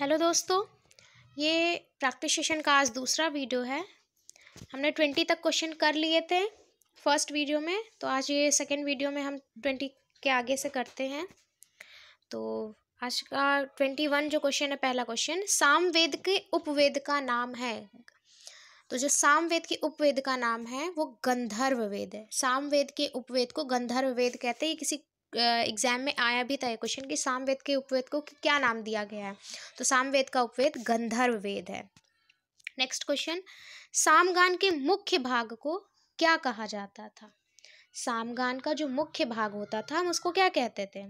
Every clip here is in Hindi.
हेलो दोस्तों ये प्रैक्टिस सेशन का आज दूसरा वीडियो है हमने ट्वेंटी तक क्वेश्चन कर लिए थे फर्स्ट वीडियो में तो आज ये सेकेंड वीडियो में हम ट्वेंटी के आगे से करते हैं तो आज का ट्वेंटी वन जो क्वेश्चन है पहला क्वेश्चन सामवेद के उपवेद का नाम है तो जो सामवेद के उपवेद का नाम है वो गंधर्व वेद है सामवेद के उपवेद को गंधर्व वेद कहते हैं ये किसी एग्ज़ाम में आया भी था ये क्वेश्चन कि सामवेद के उपवेद को क्या नाम दिया गया है तो सामवेद का उपवेद गंधर्व वेद है नेक्स्ट क्वेश्चन सामगान के मुख्य भाग को क्या कहा जाता था सामगान का जो मुख्य भाग होता था हम उसको क्या कहते थे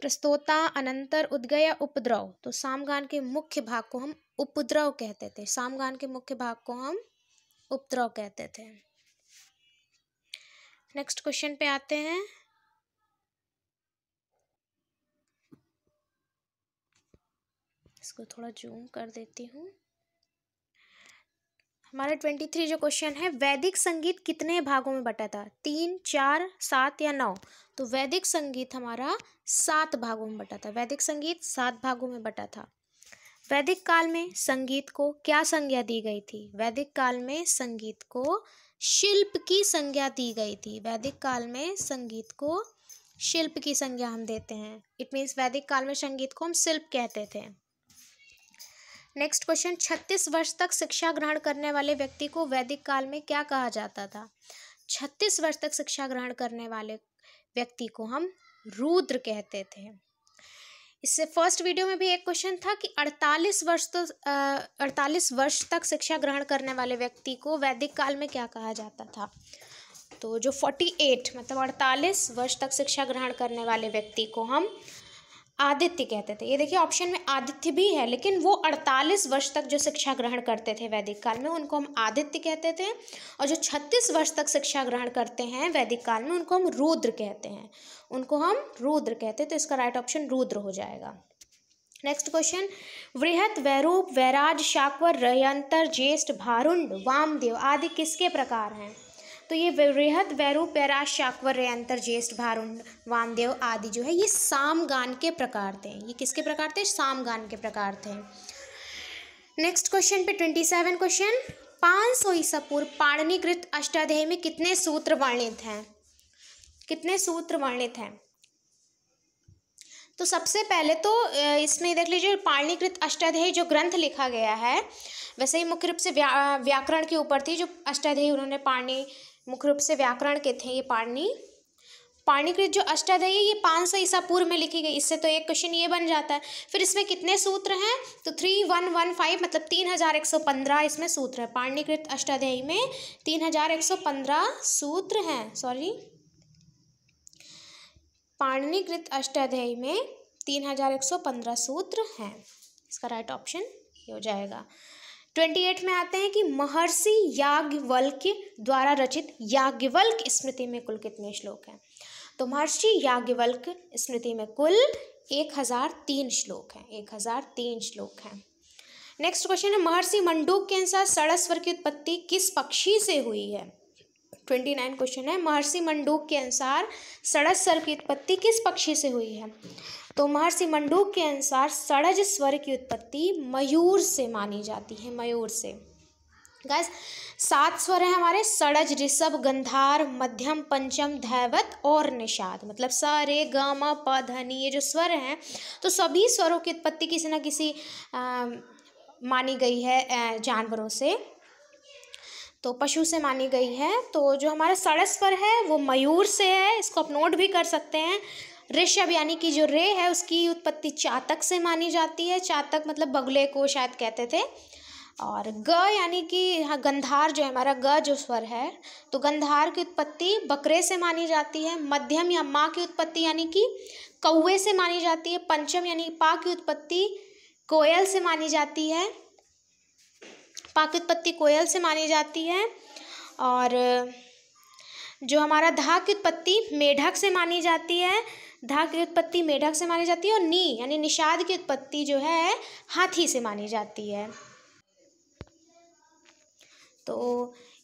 प्रस्तोता अनंतर उद्गय उपद्रव तो सामगान के मुख्य भाग को हम उपद्रव कहते थे सामगान के मुख्य भाग को हम उपद्रव कहते थे नेक्स्ट क्वेश्चन पे आते हैं इसको थोड़ा जूम कर देती हूँ हमारा ट्वेंटी थ्री जो क्वेश्चन है वैदिक संगीत कितने भागों में बटा था तीन चार सात या नौ तो वैदिक संगीत हमारा सात भागों में बटा था वैदिक संगीत सात भागों में बटा था वैदिक काल में संगीत को क्या संज्ञा दी गई थी वैदिक काल में संगीत को शिल्प की संज्ञा दी गई थी वैदिक काल में संगीत को शिल्प की संज्ञा हम देते हैं इट मीन्स वैदिक काल में संगीत को हम शिल्प कहते थे नेक्स्ट क्वेश्चन छत्तीस वर्ष तक शिक्षा ग्रहण करने वाले व्यक्ति को वैदिक काल में क्या कहा जाता था छत्तीस वर्ष तक शिक्षा ग्रहण करने वाले व्यक्ति को हम रुद्र कहते थे इससे फर्स्ट वीडियो में भी एक क्वेश्चन था कि 48 वर्ष तो अड़तालीस वर्ष तक शिक्षा ग्रहण करने वाले व्यक्ति को वैदिक काल में क्या कहा जाता था तो जो 48 मतलब 48 वर्ष तक शिक्षा ग्रहण करने वाले व्यक्ति को हम आदित्य कहते थे ये देखिए ऑप्शन में आदित्य भी है लेकिन वो 48 वर्ष तक जो शिक्षा ग्रहण करते थे वैदिक काल में उनको हम आदित्य कहते थे और जो 36 वर्ष तक शिक्षा ग्रहण करते हैं वैदिक काल में उनको हम रुद्र कहते हैं उनको हम रुद्र कहते हैं तो इसका राइट ऑप्शन रुद्र हो जाएगा नेक्स्ट क्वेश्चन वृहत वैरूप वैराज शाक्वर रयंतर ज्येष्ठ भारुंड वामदेव आदि किसके प्रकार हैं तो ये वृहद वैरू पैराश शाकवर रेयंतर ज्येष्ठ भारुण वामदेव आदि जो है ये साम गान के प्रकार थे ये किसके प्रकार थे साम गान के प्रकार थे नेक्स्ट क्वेश्चन पे ट्वेंटी सेवन क्वेश्चन पाँच सौ ईसा पूर्व पाणनीकृत अष्टाध्याय में कितने सूत्र वर्णित हैं कितने सूत्र वर्णित हैं तो सबसे पहले तो इसमें देख लीजिए पाणनीकृत अष्टाध्यायी जो ग्रंथ लिखा गया है वैसे ही मुख्य रूप से व्या व्याकरण के ऊपर थी जो अष्टाध्यायी उन्होंने पाणनी मुख्य रूप से व्याकरण के थे ये पाणनी पाणिकृत जो अष्टाध्यायी ये पाँच सौ ईसा पूर्व में लिखी गई इससे तो एक क्वेश्चन ये बन जाता है फिर इसमें कितने सूत्र हैं तो थ्री वन वन फाइव मतलब तीन हज़ार एक सौ पंद्रह इसमें सूत्र है पाणिकृत अष्टाध्यायी में तीन हज़ार एक सौ पंद्रह सूत्र हैं सॉरी पाणिनीकृत अष्टाध्यायी में तीन हज़ार एक सौ पंद्रह सूत्र हैं इसका राइट ऑप्शन ये हो जाएगा ट्वेंटी एट में आते हैं कि महर्षि याज्ञवल्क्य द्वारा रचित याज्ञवल्क स्मृति में कुल कितने श्लोक हैं तो महर्षि याज्ञवल्क स्मृति में कुल एक हज़ार तीन श्लोक हैं एक हज़ार तीन श्लोक हैं नेक्स्ट क्वेश्चन है महर्षि मंडूक के अनुसार सड़स्वर की उत्पत्ति किस पक्षी से हुई है ट्वेंटी नाइन क्वेश्चन है महर्षि मंडूक के अनुसार सड़ज स्वर की उत्पत्ति किस पक्षी से हुई है तो महर्षि मंडूक के अनुसार सड़ज स्वर की उत्पत्ति मयूर से मानी जाती है मयूर से गैस सात स्वर हैं हमारे सड़ज ऋषभ गंधार मध्यम पंचम धैवत और निषाद मतलब स रे ग म प धनी ये जो स्वर हैं तो सभी स्वरों की उत्पत्ति किसी न किसी आ, मानी गई है जानवरों से तो पशु से मानी गई है तो जो हमारा सड़स स्वर है वो मयूर से है इसको आप नोट भी कर सकते हैं ऋषभ यानी कि जो रे है उसकी उत्पत्ति चातक से मानी जाती है चातक मतलब बगले को शायद कहते थे और ग यानी कि हाँ गंधार जो है हमारा ग जो स्वर है तो गंधार की उत्पत्ति बकरे से मानी जाती है मध्यम या माँ की उत्पत्ति यानी कि कौए से मानी जाती है पंचम यानी पा की उत्पत्ति कोयल से मानी जाती है पाकित कोयल से मानी जाती है और जो हमारा धा की उत्पत्ति मेढक से मानी जाती है धा की उत्पत्ति मेढक से मानी जाती है और नी यानी निषाद की उत्पत्ति जो है हाथी से मानी जाती है तो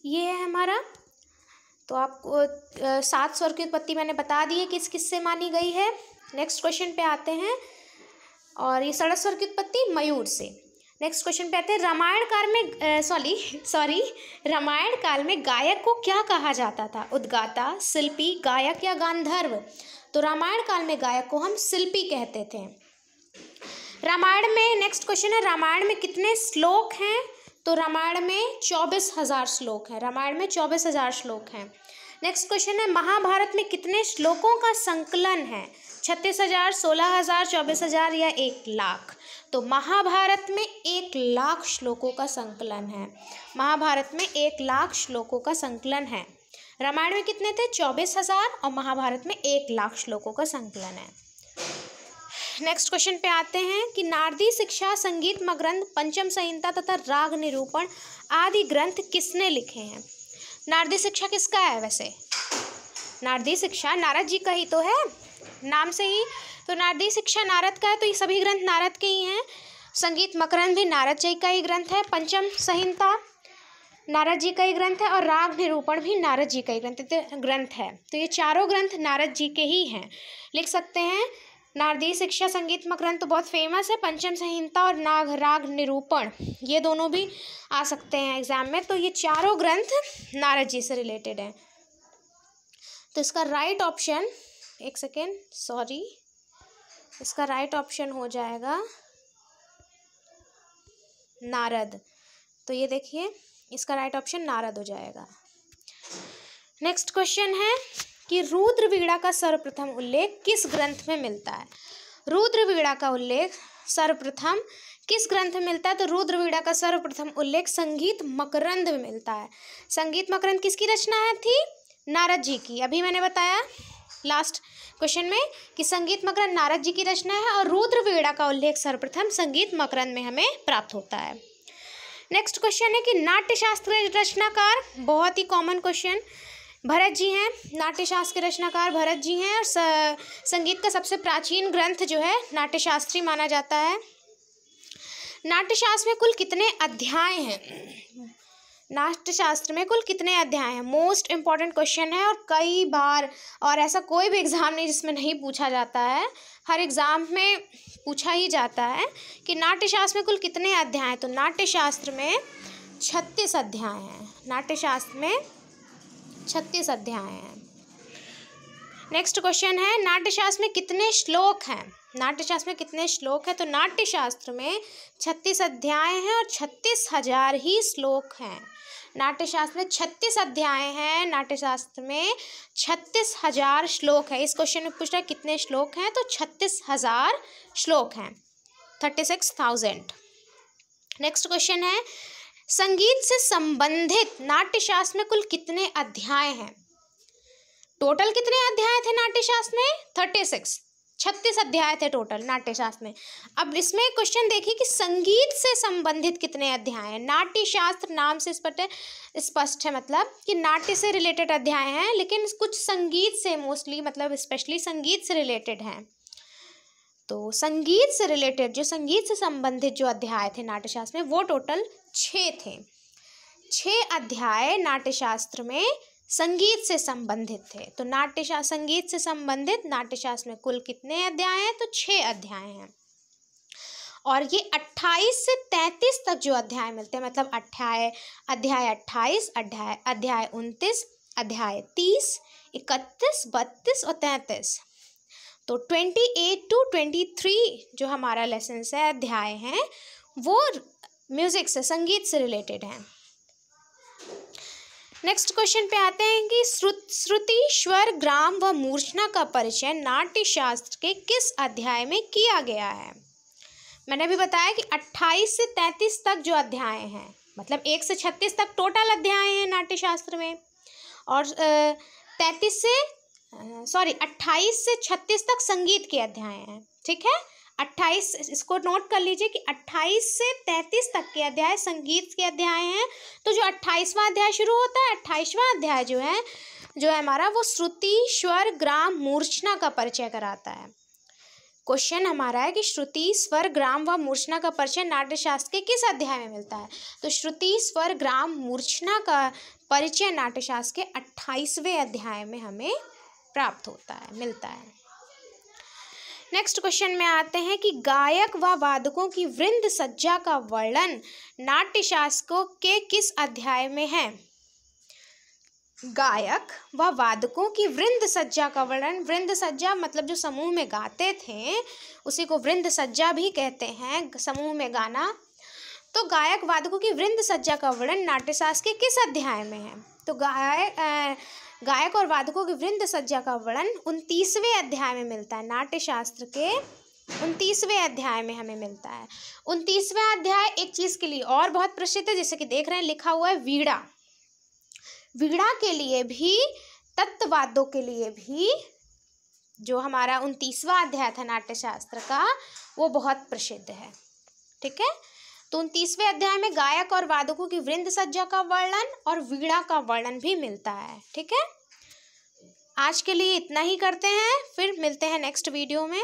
ये है हमारा तो आपको सात स्वर की उत्पत्ति मैंने बता दी है किस किस से मानी गई है नेक्स्ट क्वेश्चन पे आते हैं और ये सड़क स्वर की उत्पत्ति मयूर से नेक्स्ट क्वेश्चन पे आते हैं रामायण काल में सॉरी सॉरी रामायण काल में गायक को क्या कहा जाता था उद्गाता शिल्पी गायक या गांधर्व तो रामायण काल में गायक को हम शिल्पी कहते थे रामायण में नेक्स्ट क्वेश्चन है रामायण में कितने श्लोक हैं तो रामायण में चौबीस हज़ार श्लोक हैं रामायण में चौबीस हज़ार श्लोक हैं नेक्स्ट क्वेश्चन है महाभारत में कितने श्लोकों का संकलन है छत्तीस हज़ार सोलह हज़ार चौबीस हज़ार या एक लाख तो महाभारत में एक लाख श्लोकों का संकलन है महाभारत में एक लाख श्लोकों का संकलन है रामायण में कितने थे चौबीस हजार और महाभारत में एक लाख श्लोकों का संकलन है नेक्स्ट क्वेश्चन पे आते हैं कि नारदी शिक्षा संगीत मग्रंथ पंचम संहिता तथा राग निरूपण आदि ग्रंथ किसने लिखे हैं नारदी शिक्षा किसका है वैसे नारदी शिक्षा नारद जी का ही तो है नाम से ही तो नारदी शिक्षा नारद का है तो ये सभी ग्रंथ नारद के ही हैं संगीत मकरंद भी नारद जी का ही ग्रंथ है पंचम संहिता नारद जी का ही ग्रंथ है और राग निरूपण भी नारद जी का ही ग्रंथ ग्रंथ है तो ये चारों ग्रंथ नारद जी के ही हैं लिख सकते हैं नारदीय शिक्षा संगीत मकरंद तो बहुत फेमस है पंचम संहिता और नाग राग निरूपण ये दोनों भी आ सकते हैं एग्जाम में तो ये चारों ग्रंथ नारद जी से रिलेटेड हैं तो इसका राइट ऑप्शन एक सेकेंड सॉरी इसका राइट ऑप्शन हो जाएगा नारद तो ये देखिए इसका राइट ऑप्शन नारद हो जाएगा नेक्स्ट क्वेश्चन है कि रुद्र का सर्वप्रथम उल्लेख किस ग्रंथ में मिलता है रुद्र का उल्लेख सर्वप्रथम किस ग्रंथ में मिलता है तो रुद्र का सर्वप्रथम उल्लेख संगीत मकरंद में मिलता है संगीत मकरंद किसकी रचना है थी नारद जी की अभी मैंने बताया लास्ट क्वेश्चन में कि संगीत मकरंद नारद जी की रचना है और रुद्र वेड़ा का उल्लेख सर्वप्रथम संगीत मकरंद में हमें प्राप्त होता है नेक्स्ट क्वेश्चन है कि नाट्यशास्त्र रचनाकार बहुत ही कॉमन क्वेश्चन भरत जी हैं नाट्यशास्त्र के रचनाकार भरत जी हैं और संगीत का सबसे प्राचीन ग्रंथ जो है नाट्यशास्त्री माना जाता है नाट्यशास्त्र में कुल कितने अध्याय हैं नाट्यशास्त्र में कुल कितने अध्याय हैं मोस्ट इम्पॉर्टेंट क्वेश्चन है और कई बार और ऐसा कोई भी एग्ज़ाम नहीं जिसमें नहीं पूछा जाता है हर एग्ज़ाम में पूछा ही जाता है कि नाट्यशास्त्र में कुल कितने अध्याय हैं तो नाट्यशास्त्र में छत्तीस अध्याय हैं नाट्यशास्त्र में छत्तीस अध्याय हैं नेक्स्ट क्वेश्चन है नाट्यशास्त्र में कितने श्लोक हैं नाट्यशास्त्र में कितने श्लोक हैं तो नाट्यशास्त्र में छत्तीस अध्याय हैं और छत्तीस हजार ही श्लोक हैं नाट्यशास्त्र में छत्तीस अध्याय हैं नाट्यशास्त्र में छत्तीस हजार श्लोक है इस क्वेश्चन में है कितने श्लोक हैं तो छत्तीस हजार श्लोक हैं thirty six thousand next question है संगीत से संबंधित नाट्यशास्त्र में कुल कितने अध्याय हैं टोटल कितने अध्याय थे नाट्यशास्त्र में थर्टी सिक्स छत्तीस अध्याय थे टोटल नाट्यशास्त्र में अब इसमें क्वेश्चन देखिए कि संगीत से संबंधित कितने अध्याय हैं नाट्यशास्त्र नाम से स्पष्ट है स्पष्ट है मतलब कि नाट्य से रिलेटेड अध्याय हैं लेकिन कुछ संगीत से मोस्टली मतलब स्पेशली संगीत से रिलेटेड हैं तो संगीत से रिलेटेड जो संगीत से संबंधित जो अध्याय थे नाट्यशास्त्र में वो टोटल छः थे छः अध्याय नाट्यशास्त्र में संगीत से संबंधित थे तो नाट्यशा संगीत से संबंधित नाट्यशास्त्र में कुल कितने अध्याय हैं तो छः अध्याय हैं और ये अट्ठाईस से तैंतीस तक जो अध्याय मिलते हैं मतलब अध्याय अध्याय अट्ठाईस अध्याय अध्याय उनतीस अध्याय तीस इकतीस बत्तीस और तैंतीस तो twenty eight two twenty three जो हमारा लेसन है अध्याय हैं वो म्यूज़िक से संगीत से रिलेटेड हैं नेक्स्ट क्वेश्चन पे आते हैं कि श्रुति स्वर ग्राम व मूर्छना का परिचय नाट्य शास्त्र के किस अध्याय में किया गया है मैंने अभी बताया कि 28 से 33 तक जो अध्याय हैं मतलब एक से 36 तक टोटल अध्याय हैं नाट्य शास्त्र में और तैंतीस से सॉरी अट्ठाईस से छत्तीस तक संगीत के अध्याय हैं ठीक है अट्ठाईस इसको नोट कर लीजिए कि अट्ठाईस से तैंतीस तक के अध्याय संगीत के अध्याय हैं तो जो अट्ठाईसवां अध्याय शुरू होता है अट्ठाईसवां अध्याय जो है जो है हमारा वो श्रुति स्वर ग्राम मूर्छना का परिचय कराता है क्वेश्चन हमारा है कि श्रुति स्वर ग्राम व मूर्छना का परिचय नाट्यशास्त्र के किस अध्याय में मिलता है तो श्रुति स्वर ग्राम मूर्छना का परिचय नाट्यशास्त्र के अट्ठाईसवें अध्याय में हमें प्राप्त होता है मिलता है नेक्स्ट क्वेश्चन में आते हैं कि गायक व वादकों की वृंद सज्जा का वर्णन नाट्य शासकों के किस अध्याय में है गायक व वा वादकों की वृंद सज्जा का वर्णन वृंद सज्जा मतलब जो समूह में गाते थे उसी को वृंद सज्जा भी कहते हैं समूह में गाना तो गायक वादकों की वृंद सज्जा का वर्णन नाट्यशास्त्र के किस अध्याय में है तो गाय गायक और वादकों की वृंद सज्जा का वर्णन उनतीसवें अध्याय में मिलता है नाट्य शास्त्र के उनतीसवें अध्याय में हमें मिलता है उनतीसवें अध्याय एक चीज़ के लिए और बहुत प्रसिद्ध है जैसे कि देख रहे हैं लिखा हुआ है वीड़ा वीड़ा के लिए भी तत्ववादों के लिए भी जो हमारा उनतीसवा अध्याय था नाट्यशास्त्र का वो बहुत प्रसिद्ध है ठीक है तो उनतीसवें अध्याय में गायक और वादकों की वृंद सज्जा का वर्णन और वीणा का वर्णन भी मिलता है ठीक है आज के लिए इतना ही करते हैं फिर मिलते हैं नेक्स्ट वीडियो में